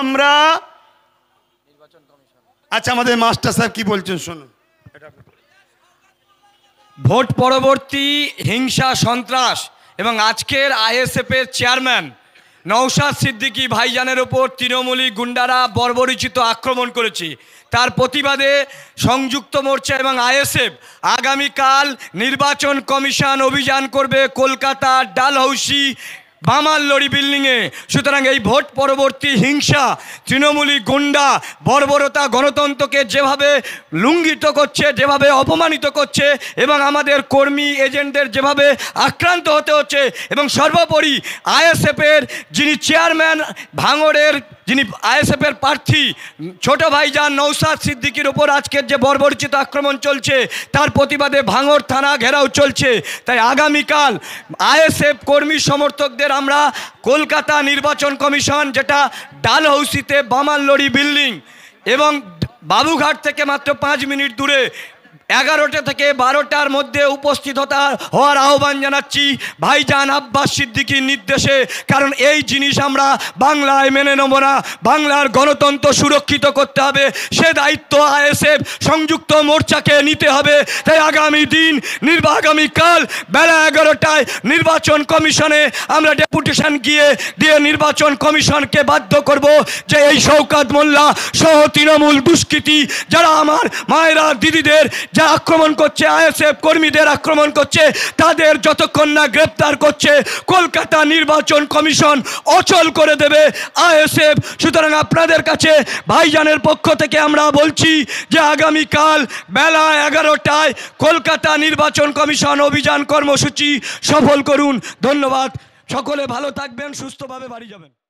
আমরা আচ্ছা আমাদের মাস্টার সাহেব কি বলছেন শুনুন ভোট পরবর্তী হিংসা সন্ত্রাস এবং আজকের আইএসএফের চেয়ারম্যান নওশাদ সিদ্দিকী ভাইজানের ওপর তৃণমূলী গুন্ডারা বর্বরিচিত আক্রমণ করেছি তার প্রতিবাদে সংযুক্ত মোর্চা এবং আইএসএফ আগামীকাল নির্বাচন কমিশন অভিযান করবে কলকাতা ডালহৌসি লড়ি বিল্ডিংয়ে সুতরাং এই ভোট পরবর্তী হিংসা তৃণমূলী গুন্ডা বর্বরতা গণতন্ত্রকে যেভাবে লুঙ্ঘিত করছে যেভাবে অপমানিত করছে এবং আমাদের কর্মী এজেন্টদের যেভাবে আক্রান্ত হতে হচ্ছে এবং সর্বোপরি আইএসএফের যিনি চেয়ারম্যান ভাঙড়ের যিনি আইএসএফের প্রার্থী ছোট ভাই যান নৌসাদ সিদ্দিকির উপর আজকের যে বর্বরচিত আক্রমণ চলছে তার প্রতিবাদে ভাঙর থানা ঘেরাও চলছে তাই আগামীকাল আইএসএফ কর্মী সমর্থকদের আমরা কলকাতা নির্বাচন কমিশন যেটা ডালহৌসিতে লড়ি বিল্ডিং এবং বাবুঘাট থেকে মাত্র পাঁচ মিনিট দূরে এগারোটা থেকে বারোটার মধ্যে উপস্থিত হওয়ার আহ্বান জানাচ্ছি ভাইজান আব্বাস সিদ্দিকির নির্দেশে কারণ এই জিনিস আমরা বাংলায় মেনে নেব না বাংলার গণতন্ত্র সুরক্ষিত করতে হবে সে দায়িত্ব আইএসএফ সংযুক্ত মোর্চাকে নিতে হবে তাই আগামী দিন নির্বাগামীকাল বেলা এগারোটায় নির্বাচন কমিশনে আমরা ডেপুটেশন গিয়ে দিয়ে নির্বাচন কমিশনকে বাধ্য করব যে এই শৌকাত মোল্লা সহ তৃণমূল দুষ্কৃতি যারা আমার মায়েরা দিদিদের যা আক্রমণ করছে আইএসএফ কর্মীদের আক্রমণ করছে তাদের যতক্ষণ না গ্রেপ্তার করছে কলকাতা নির্বাচন কমিশন অচল করে দেবে আইএসএফ সুতরাং আপনাদের কাছে ভাইজানের পক্ষ থেকে আমরা বলছি যে আগামীকাল বেলা এগারোটায় কলকাতা নির্বাচন কমিশন অভিযান কর্মসূচি সফল করুন ধন্যবাদ সকলে ভালো থাকবেন সুস্থভাবে বাড়ি যাবেন